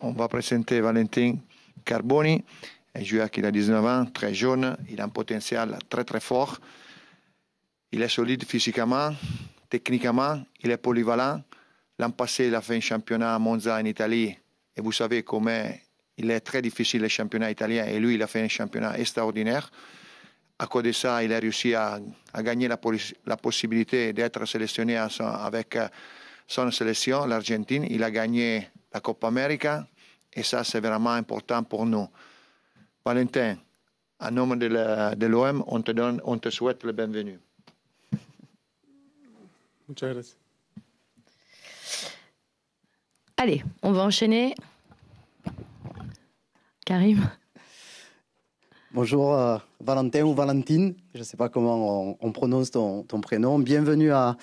On va présenter Valentin Carboni, un joueur qui a 19 ans, très jeune, il a un potentiel très très fort. Il est solide physiquement, techniquement, il est polyvalent. L'an passé, il a fait un championnat à Monza en Italie. Et vous savez comment il est très difficile le championnat italien. Et lui, il a fait un championnat extraordinaire. À côté de ça, il a réussi à, gagner la, possibilité d'être sélectionné avec euh, son sélection, l'Argentine. Il a gagné la Coupe América et ça, c'est vraiment important pour nous. Valentin, en nom de l'OM, on, te donne, on te souhaite le bienvenu. Muchas Allez, on va enchaîner. Karim. Bonjour euh, Valentin ou Valentine, je ne sais pas comment on, prononce ton, prénom. Bienvenue à,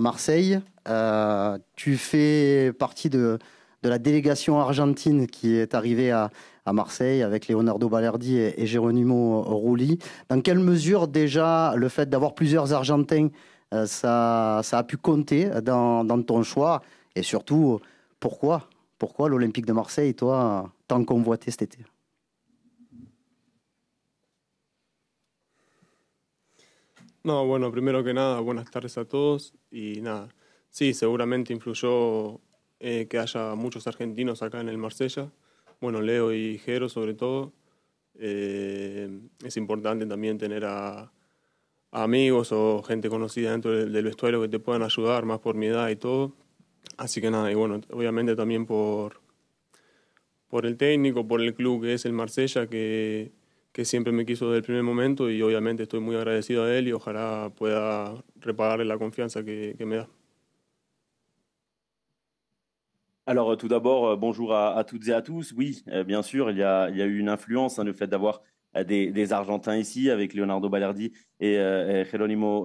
Marseille. Euh, tu fais partie de, de la délégation argentine qui est arrivée à, Marseille avec Leonardo Balerdi et, et Geronimo Rulli. Dans quelle mesure déjà le fait d'avoir plusieurs Argentins, euh, ça, a pu compter dans, ton choix Et surtout, pourquoi Pourquoi l'Olympique de Marseille, toi, tant convoité cet été No, bueno, primero que nada, buenas tardes a todos. Y nada, sí, seguramente influyó Eh, que haya muchos argentinos acá en el Marsella. Bueno, Leo y Jero sobre todo. Eh, es importante también tener a, amigos o gente conocida dentro del, vestuario que te puedan ayudar, más por mi edad y todo. Así que nada, y bueno, obviamente también por, por el técnico, por el club que es el Marsella, que, que siempre me quiso desde el primer momento y obviamente estoy muy agradecido a él y ojalá pueda repagarle la confianza que, que me da. Alors euh, tout d'abord, euh, bonjour à, toutes et à tous. Oui, euh, bien sûr, il y, a, eu une influence, hein, le fait d'avoir des, Argentins ici avec Leonardo Balerdi et, euh,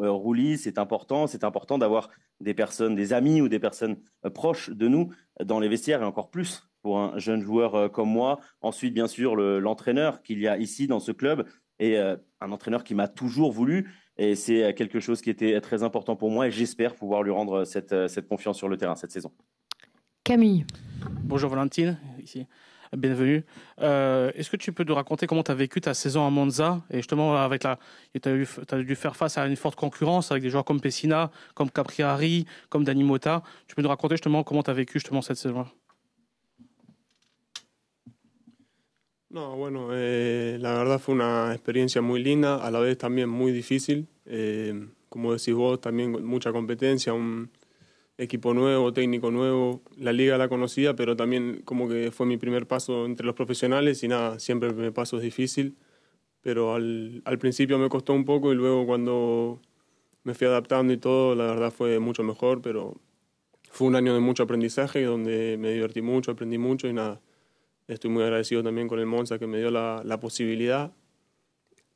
Rulli. C'est important, c'est important d'avoir des personnes, des amis ou des personnes proches de nous dans les vestiaires et encore plus pour un jeune joueur comme moi. Ensuite, bien sûr, l'entraîneur qu'il y a ici dans ce club et un entraîneur qui m'a toujours voulu. Et c'est quelque chose qui était très important pour moi et j'espère pouvoir lui rendre cette confiance sur le terrain cette saison. Camille. Bonjour Valentine, ici. Bienvenue. Euh, est-ce que tu peux nous raconter comment tu as vécu ta saison à Monza Et justement, avec la, tu as, dû faire face à une forte concurrence avec des joueurs comme Pessina, comme Capriari, comme Dani Mota. Tu peux nous raconter justement comment tu as vécu justement cette saison-là No, bueno, eh, la verdad fue una experiencia muy linda, a la vez también muy difícil. Eh, como decís vos, también mucha competencia, un, equipo nuevo, técnico nuevo, la liga la conocía, pero también como que fue mi primer paso entre los profesionales y nada, siempre el primer paso es difícil, pero al, al principio me costó un poco y luego cuando me fui adaptando y todo, la verdad fue mucho mejor, pero fue un año de mucho aprendizaje donde me divertí mucho, aprendí mucho y nada, estoy muy agradecido también con el Monza que me dio la, la posibilidad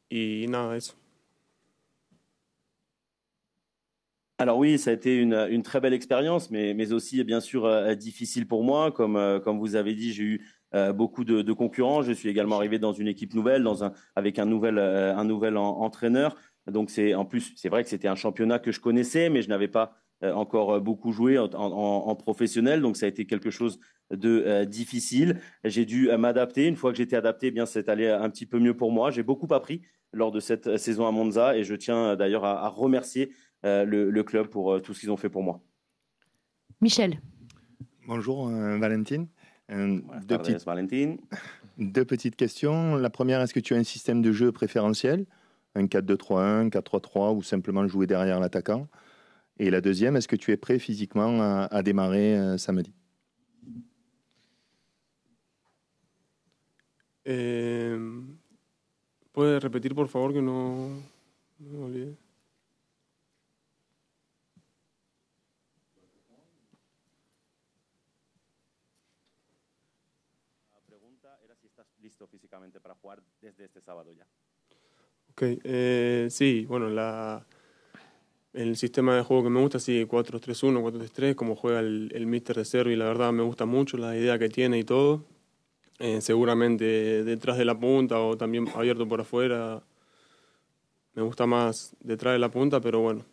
y nada, eso. Alors oui, ça a été une, très belle expérience, mais, mais aussi bien sûr euh, difficile pour moi. Comme, euh, comme vous avez dit, j'ai eu euh, beaucoup de, concurrents. Je suis également arrivé dans une équipe nouvelle, dans un, avec un nouvel, un nouvel entraîneur. Donc c'est en plus, c'est vrai que c'était un championnat que je connaissais, mais je n'avais pas encore beaucoup joué en, professionnel, donc ça a été quelque chose de difficile. J'ai dû m'adapter. Une fois que j'étais adapté, eh bien c'est allé un petit peu mieux pour moi. J'ai beaucoup appris lors de cette saison à Monza et je tiens d'ailleurs à remercier euh, le, club pour euh, tout ce qu'ils ont fait pour moi. Michel. Bonjour euh, Valentine. deux, petites, questions. La première, est-ce que tu as un système de jeu préférentiel Un 4-2-3-1, 4-3-3 ou simplement jouer derrière l'attaquant Et la deuxième, est-ce que tu es prêt physiquement à, démarrer samedi Euh, Pouvez répéter, por favor, que físicamente para jugar desde este sábado ya. Ok, eh, sí, bueno, la, el sistema de juego que me gusta, sí, 4-3-1, 4-3-3, como juega el, Mister de y la verdad me gusta mucho la idea que tiene y todo. Eh, seguramente detrás de la punta o también abierto por afuera. Me gusta más detrás de la punta, pero bueno,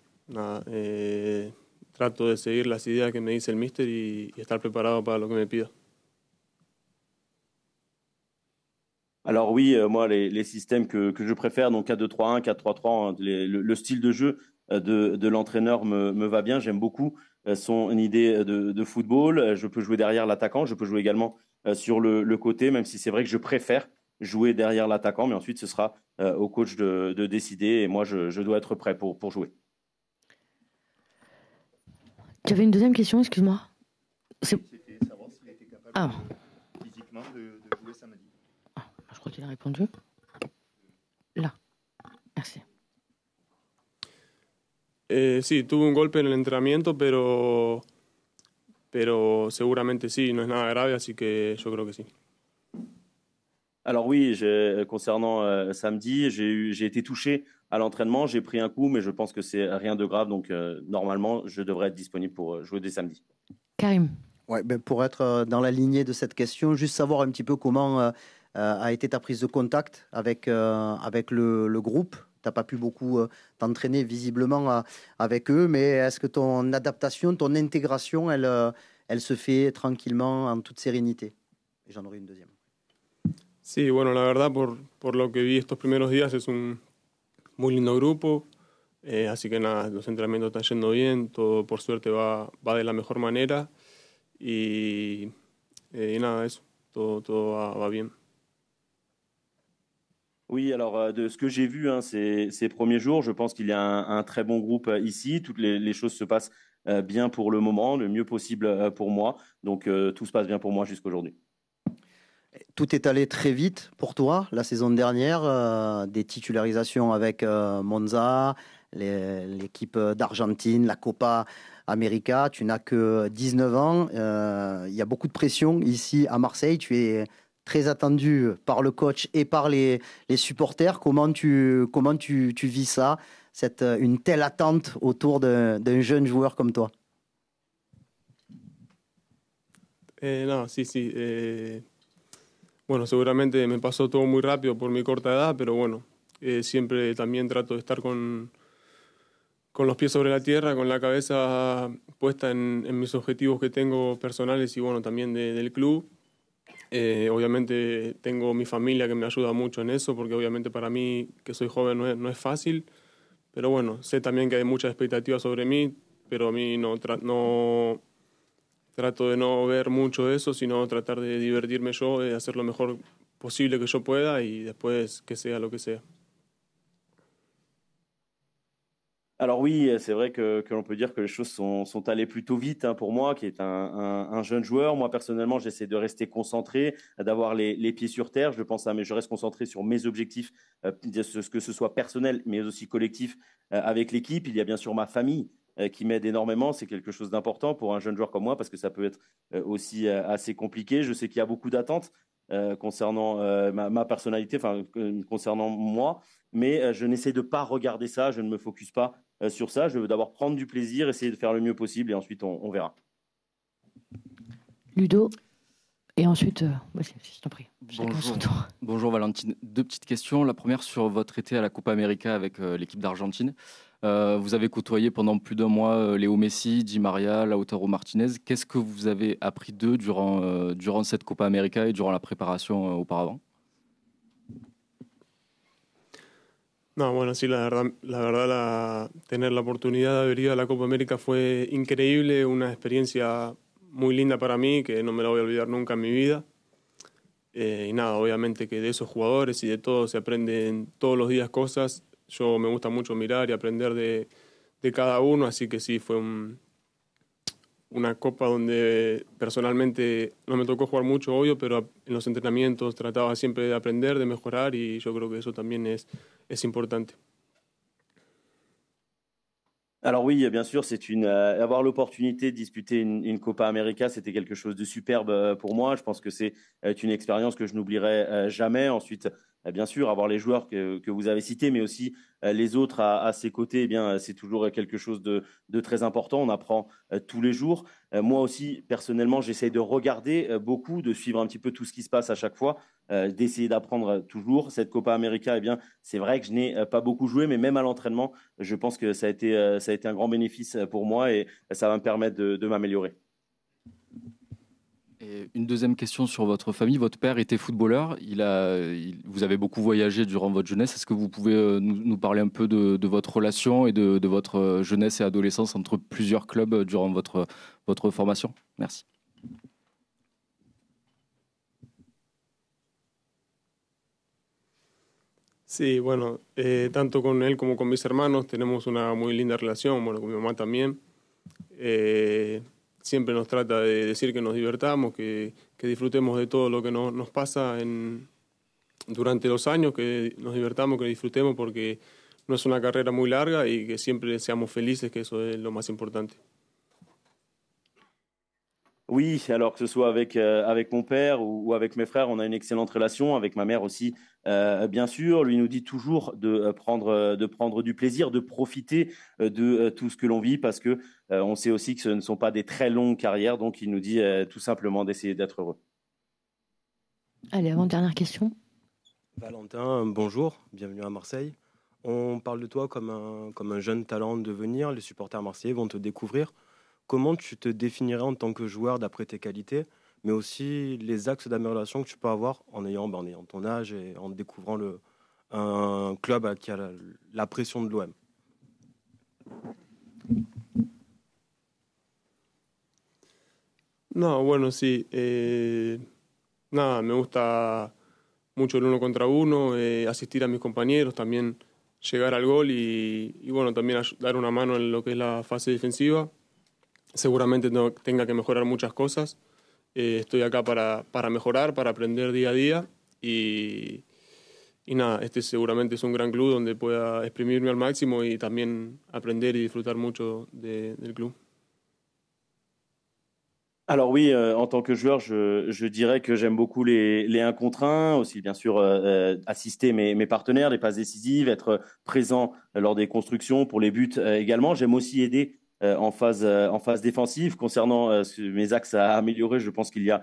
eh, trato de seguir las ideas que me dice el Mister y estar preparado para lo que me pida. Alors oui, euh, moi, les, systèmes que, je préfère, donc 4-2-3-1, 4-3-3, le, style de jeu euh, de, l'entraîneur me, va bien, j'aime beaucoup euh, son idée de, football. Je peux jouer derrière l'attaquant, je peux jouer également sur le, côté, même si c'est vrai que je préfère jouer derrière l'attaquant, mais ensuite ce sera au coach de, décider et moi, je, dois être prêt pour, jouer. Tu avais une deuxième question, excuse-moi. C'était Ah. physiquement de tu as répondu. Là. Merci. Eh, un golpe en el entrenamiento, pero, pero seguramente sí, no es grave, así que yo que sí. Alors oui, euh, concernant euh, samedi, j'ai été touché à l'entraînement, j'ai pris un coup, mais je pense que c'est rien de grave, donc euh, normalement, je devrais être disponible pour jouer dès samedi. Karim. Ouais, ben, pour être dans la lignée de cette question, juste savoir un petit peu comment... Euh, a été ta prise de contact avec, euh, avec le, le groupe tu n'as pas pu beaucoup euh, t'entraîner visiblement avec eux, mais est-ce que ton adaptation, ton intégration, elle, elle se fait tranquillement, en toute sérénité j'en aurai une deuxième. Sí, bueno, la verdad, por, por lo que vi estos primeros días, es un muy lindo grupo. Eh, así que nada, los entrenamientos están yendo bien, todo por suerte va, va de la mejor manera. Y, eh, nada, eso, todo, todo va bien. Oui, alors euh, de ce que j'ai vu hein, ces, premiers jours, je pense qu'il y a un, très bon groupe euh, ici. Toutes les, choses se passent euh, bien pour le moment, le mieux possible pour moi. Donc tout se passe bien pour moi jusqu'aujourd'hui. Tout est allé très vite pour toi la saison dernière, des titularisations avec Monza, l'équipe d'Argentine, la Copa América. Tu n'as que 19 ans. Il y a beaucoup de pression ici à Marseille. Tu es très attendu par le coach et par les, supporters. Comment tu, comment tu, vis ça, cette, euh, une telle attente autour d'un jeune joueur comme toi eh, No, si. sí. Eh, bueno, seguramente me pasó todo muy rápido por mi corta edad, pero bueno, eh, siempre también trato de estar con, con los pies sobre la tierra, con la cabeza puesta en, mis objetivos que tengo personales y bueno, también del club. Eh, obviamente tengo mi familia que me ayuda mucho en eso, porque obviamente para mí, que soy joven, no es, no es fácil. Pero bueno, sé también que hay muchas expectativas sobre mí, pero a mí no, no trato de no ver mucho eso, sino tratar de divertirme yo, de hacer lo mejor posible que yo pueda y después que sea lo que sea. Alors oui, c'est vrai que, l'on peut dire que les choses sont, allées plutôt vite hein, pour moi, qui est un, jeune joueur. Moi personnellement, j'essaie de rester concentré, d'avoir les, pieds sur terre. Je pense à mais je reste concentré sur mes objectifs, euh, ce que ce soit personnel mais aussi collectif euh, avec l'équipe. Il y a bien sûr ma famille euh, qui m'aide énormément. C'est quelque chose d'important pour un jeune joueur comme moi parce que ça peut être aussi assez compliqué. Je sais qu'il y a beaucoup d'attentes euh, concernant euh, ma, personnalité, enfin concernant moi, mais euh, je n'essaie de pas regarder ça, je ne me focus pas sur ça. Je veux d'abord prendre du plaisir, essayer de faire le mieux possible, et ensuite on, verra. Ludo, et ensuite, je t'en prie. Bonjour. Bonjour Valentine. Deux petites questions. La première sur votre été à la Coupe América avec l'équipe d'Argentine. Euh, vous avez côtoyé pendant plus d'un mois euh, Léo Messi, Di Maria, Lautaro Martinez. Qu'est-ce que vous avez appris d'eux durant, euh, durant cette Copa América et durant la préparation auparavant No, bueno, sí, la verdad, la verdad la, tener la oportunidad de haber ido a la Copa América fue increíble, una experiencia muy linda para mí, que no me la voy a olvidar nunca en mi vida. Eh, y nada, obviamente que de esos jugadores y de todos se aprenden todos los días cosas Yo me gusta mucho mirar y aprender de, cada uno, así que sí, fue un, una copa donde personalmente no me tocó jugar mucho, obvio, pero en los entrenamientos trataba siempre de aprender, de mejorar y yo creo que eso también es, es importante. alors oui, bien sûr, c'est une euh, avoir l'opportunité de disputer une, Copa América, c'était quelque chose de superbe euh, pour moi. Je pense que c'est euh, une expérience que je n'oublierai jamais. Ensuite, bien sûr, avoir les joueurs que, vous avez cités, mais aussi les autres à, ses côtés, eh c'est toujours quelque chose de, très important. On apprend tous les jours. moi aussi, personnellement, j'essaye de regarder beaucoup, de suivre un petit peu tout ce qui se passe à chaque fois. Euh, d'essayer d'apprendre toujours. Cette Copa América, eh bien, c'est vrai que je n'ai euh, pas beaucoup joué, mais même à l'entraînement, je pense que ça a été, euh, un grand bénéfice pour moi et ça va me permettre de, m'améliorer. une deuxième question sur votre famille. Votre père était footballeur. vous avez beaucoup voyagé durant votre jeunesse. Est-ce que vous pouvez nous, parler un peu de, votre relation et de, votre jeunesse et adolescence entre plusieurs clubs durant votre formation Merci. Sí, bueno, eh, tanto con él como con mis hermanos tenemos una muy linda relación, bueno, con mi mamá también. Eh, siempre nos trata de decir que nos divertamos, que, disfrutemos de todo lo que nos pasa durante los años, que nos divertamos, que disfrutemos, porque no es una carrera muy larga y que siempre seamos felices, que eso es lo más importante. Oui, alors que ce soit avec, euh, avec mon père ou, avec mes frères, on a une excellente relation, avec ma mère aussi, euh, bien sûr. Lui nous dit toujours de euh, prendre, de prendre du plaisir, de profiter de tout ce que l'on vit, parce que on sait aussi que ce ne sont pas des très longues carrières, donc il nous dit tout simplement d'essayer d'être heureux. Allez, avant-dernière question. Valentin, bonjour, bienvenue à Marseille. On parle de toi comme un, comme un jeune talent de venir, les supporters marseillais vont te découvrir comment tu te définirais en tant que joueur d'après tes qualités, mais aussi les axes d'amélioration que tu peux avoir en ayant, ben, en ayant ton âge et en découvrant le, un club qui a la, la pression de l'OM No, bueno, sí. Eh, nada, me gusta mucho el uno contra uno, eh, asistir a mis compañeros, también llegar al gol y, y bueno, también dar una mano en lo que es la fase defensiva seguramente no, tenga que mejorar muchas cosas. Eh, estoy acá para, para, mejorar, para aprender día a día y, y, nada, este seguramente es un gran club donde pueda exprimirme al máximo y también aprender y disfrutar mucho de, del club. Alors oui, euh, en tant que joueur, je, je dirais que j'aime beaucoup les, les 1 contre 1, aussi bien sûr euh, euh, assister mes, mes, partenaires, les passes décisives, être présent lors des constructions, pour les buts également. J'aime aussi aider euh, en, phase, euh, en phase défensive. Concernant euh, mes axes à améliorer, je pense qu'il y a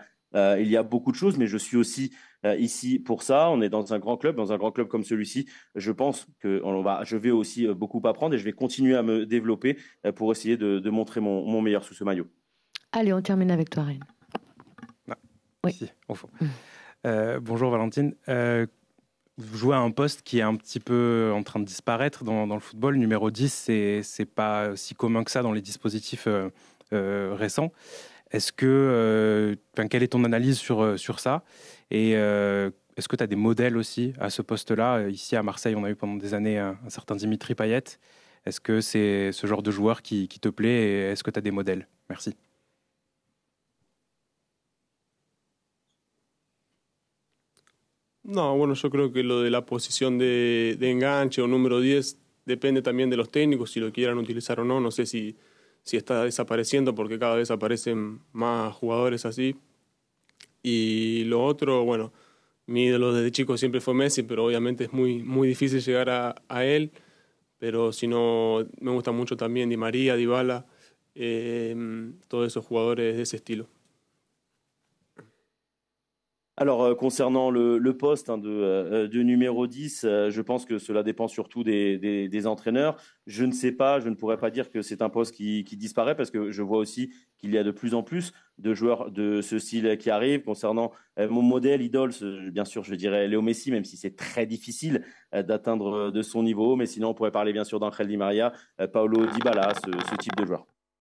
il y a beaucoup de choses, mais je suis aussi ici pour ça. On est dans un grand club, dans un grand club comme celui-ci. Je pense que on va, je vais aussi beaucoup apprendre et je vais continuer à me développer pour essayer de, montrer mon, meilleur sous ce maillot. Allez, on termine avec toi, Rennes. Ah, oui. Mm. bonjour Valentine vous jouez à un poste qui est un petit peu en train de disparaître dans, le football. Numéro 10, c'est, n'est pas si commun que ça dans les dispositifs euh, euh, récents. Est-ce que, euh, quelle est ton analyse sur, sur ça Et est-ce que tu as des modèles aussi à ce poste-là Ici à Marseille, on a eu pendant des années un, certain Dimitri Payet. Est-ce que c'est ce genre de joueur qui, qui te plaît et est-ce que tu as des modèles Merci. No, bueno, yo creo que lo de la posición de, enganche o número 10 depende también de los técnicos, si lo quieran utilizar o no. No sé si, si está desapareciendo porque cada vez aparecen más jugadores así. Y lo otro, bueno, mi ídolo desde chico siempre fue Messi, pero obviamente es muy, muy difícil llegar a, él. Pero si no, me gusta mucho también Di María, Di Bala, eh, todos esos jugadores de ese estilo. alors euh, concernant le, poste hein, euh, de, numéro 10, euh, je pense que cela dépend surtout des, entraîneurs. Je ne sais pas, je ne pourrais pas dire que c'est un poste qui, disparaît parce que je vois aussi qu'il y a de plus en plus de joueurs de ce style qui arrivent. Concernant mon modèle idole, bien sûr, je dirais Léo Messi, même si c'est très difficile d'atteindre de son niveau. Mais sinon, on pourrait parler bien sûr d'Angel Di Maria, Paolo Dybala, ce, ce type de joueur.